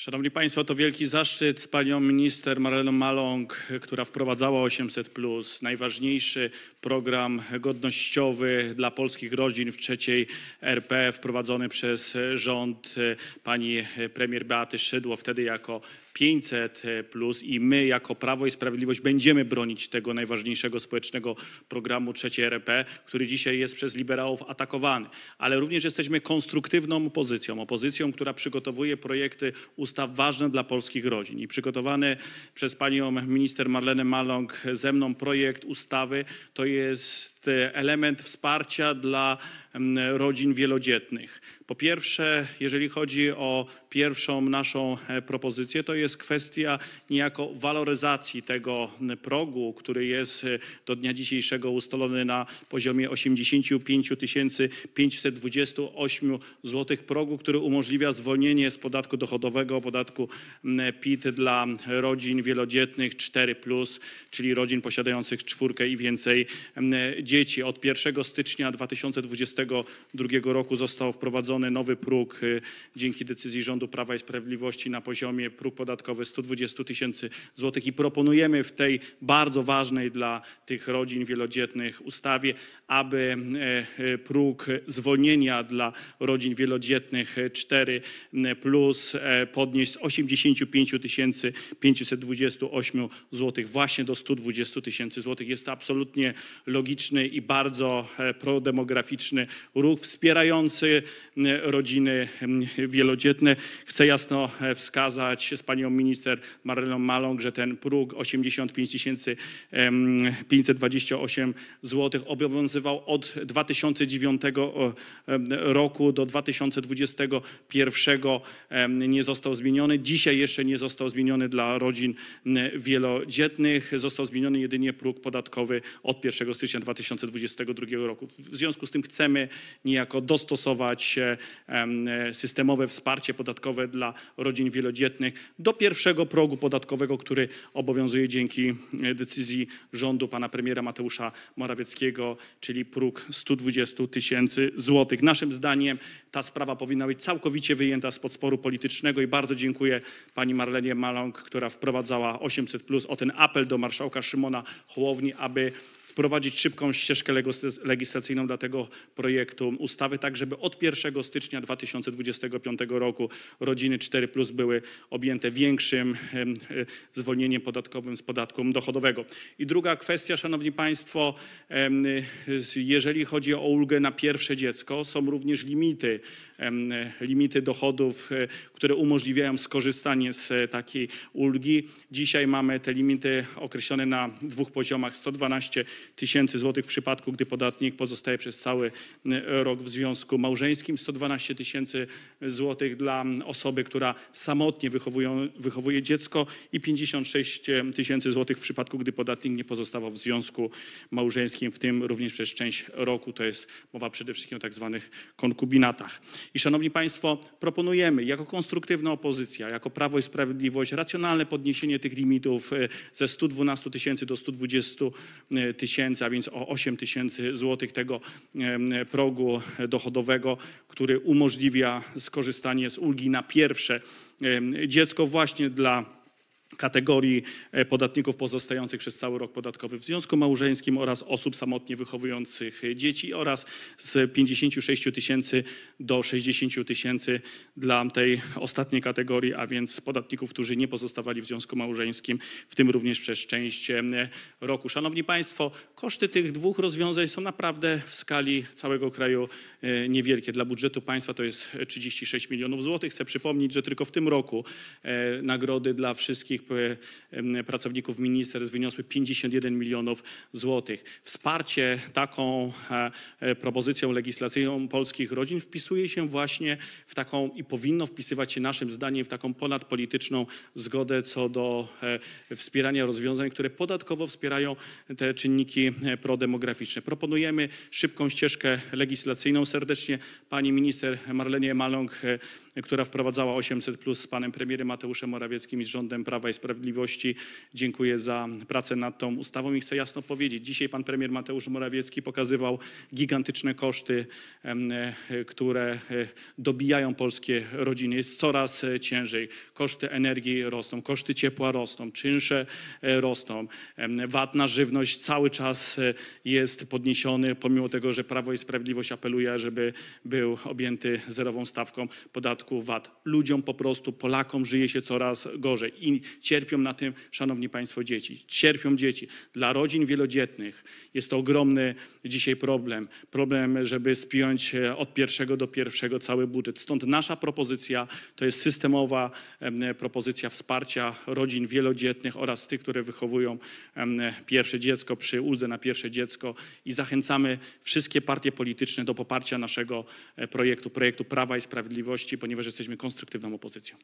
Szanowni Państwo, to wielki zaszczyt z panią minister Marleną Maląg, która wprowadzała 800, najważniejszy program godnościowy dla polskich rodzin w trzeciej RP, wprowadzony przez rząd pani premier Beaty Szydło, wtedy jako 500 plus i my jako Prawo i Sprawiedliwość będziemy bronić tego najważniejszego społecznego programu trzeciej RP, który dzisiaj jest przez liberałów atakowany. Ale również jesteśmy konstruktywną opozycją, opozycją, która przygotowuje projekty ustaw, ustaw ważne dla polskich rodzin. I przygotowany przez panią minister Marlenę Maląg ze mną projekt ustawy to jest E, element wsparcia dla rodzin wielodzietnych. Po pierwsze, jeżeli chodzi o pierwszą naszą e, propozycję, to jest kwestia niejako waloryzacji tego progu, który jest e, do dnia dzisiejszego ustalony na poziomie 85 528 zł progu, który umożliwia zwolnienie z podatku dochodowego, podatku PIT dla rodzin wielodzietnych 4+, czyli rodzin posiadających czwórkę i więcej dzieci dzieci. Od 1 stycznia 2022 roku został wprowadzony nowy próg y, dzięki decyzji rządu Prawa i Sprawiedliwości na poziomie próg podatkowy 120 tysięcy złotych i proponujemy w tej bardzo ważnej dla tych rodzin wielodzietnych ustawie, aby e, e, próg zwolnienia dla rodzin wielodzietnych 4 e, plus podnieść z 85 528 zł właśnie do 120 tysięcy złotych. Jest to absolutnie logiczny i bardzo e, prodemograficzny ruch wspierający rodziny wielodzietne. Chcę jasno e, wskazać z panią minister Marylą Malą, że ten próg 85 528 zł obowiązywał od 2009 roku do 2021 nie został zmieniony. Dzisiaj jeszcze nie został zmieniony dla rodzin wielodzietnych. Został zmieniony jedynie próg podatkowy od 1 stycznia 2021. 2022 roku. W związku z tym chcemy niejako dostosować e, systemowe wsparcie podatkowe dla rodzin wielodzietnych do pierwszego progu podatkowego, który obowiązuje dzięki e, decyzji rządu pana premiera Mateusza Morawieckiego, czyli próg 120 tysięcy złotych. Naszym zdaniem ta sprawa powinna być całkowicie wyjęta spod sporu politycznego i bardzo dziękuję pani Marlenie Maląg, która wprowadzała 800 plus o ten apel do marszałka Szymona Hołowni, aby wprowadzić szybką ścieżkę legislacyjną dla tego projektu ustawy, tak żeby od 1 stycznia 2025 roku rodziny 4 plus były objęte większym e, zwolnieniem podatkowym z podatku dochodowego. I druga kwestia, Szanowni Państwo, e, jeżeli chodzi o ulgę na pierwsze dziecko, są również limity limity dochodów, e, które umożliwiają skorzystanie z e, takiej ulgi. Dzisiaj mamy te limity określone na dwóch poziomach 112 tysięcy złotych w przypadku, gdy podatnik pozostaje przez cały rok w związku małżeńskim, 112 tysięcy złotych dla osoby, która samotnie wychowują, wychowuje dziecko i 56 e, tysięcy złotych w przypadku, gdy podatnik nie pozostawał w związku małżeńskim, w tym również przez część roku. To jest mowa przede wszystkim o tak zwanych konkubinatach. I szanowni państwo, proponujemy jako konstruktywna opozycja, jako Prawo i Sprawiedliwość racjonalne podniesienie tych limitów e, ze 112 tysięcy do 120 e, tysięcy, a więc o 8 tysięcy złotych tego progu e, dochodowego, który umożliwia skorzystanie z ulgi na pierwsze dziecko właśnie dla kategorii e, podatników pozostających przez cały rok podatkowy w związku małżeńskim oraz osób samotnie wychowujących dzieci oraz z 56 tysięcy do 60 tysięcy dla tej ostatniej kategorii, a więc podatników, którzy nie pozostawali w związku małżeńskim, w tym również przez część e, roku. Szanowni Państwo, koszty tych dwóch rozwiązań są naprawdę w skali całego kraju e, niewielkie. Dla budżetu państwa to jest 36 milionów złotych. Chcę przypomnieć, że tylko w tym roku nagrody dla wszystkich pracowników ministerstw wyniosły 51 milionów złotych. Wsparcie taką e, e, propozycją legislacyjną polskich rodzin wpisuje się właśnie w taką i powinno wpisywać się naszym zdaniem w taką ponadpolityczną zgodę co do e, wspierania rozwiązań, które podatkowo wspierają te czynniki prodemograficzne. Proponujemy szybką ścieżkę legislacyjną. Serdecznie pani minister Marlenie Maląg, która wprowadzała 800 plus z panem premierem Mateuszem Morawieckim i z rządem Prawa i Sprawiedliwości. Dziękuję za pracę nad tą ustawą i chcę jasno powiedzieć, dzisiaj pan premier Mateusz Morawiecki pokazywał gigantyczne koszty, e, które e, dobijają polskie rodziny. Jest coraz e, ciężej. Koszty energii rosną, koszty ciepła rosną, czynsze rosną. VAT na żywność cały czas jest podniesiony, pomimo tego, że Prawo i Sprawiedliwość apeluje, żeby był objęty zerową stawką podatku VAT. Ludziom po prostu, Polakom żyje się coraz gorzej. I Cierpią na tym, szanowni państwo, dzieci. Cierpią dzieci. Dla rodzin wielodzietnych jest to ogromny dzisiaj problem. Problem, żeby spiąć e, od pierwszego do pierwszego cały budżet. Stąd nasza propozycja to jest systemowa propozycja wsparcia rodzin wielodzietnych oraz tych, które wychowują pierwsze dziecko przy uldze na pierwsze dziecko i zachęcamy wszystkie partie polityczne do poparcia naszego e, projektu, projektu Prawa i Sprawiedliwości, ponieważ jesteśmy konstruktywną opozycją.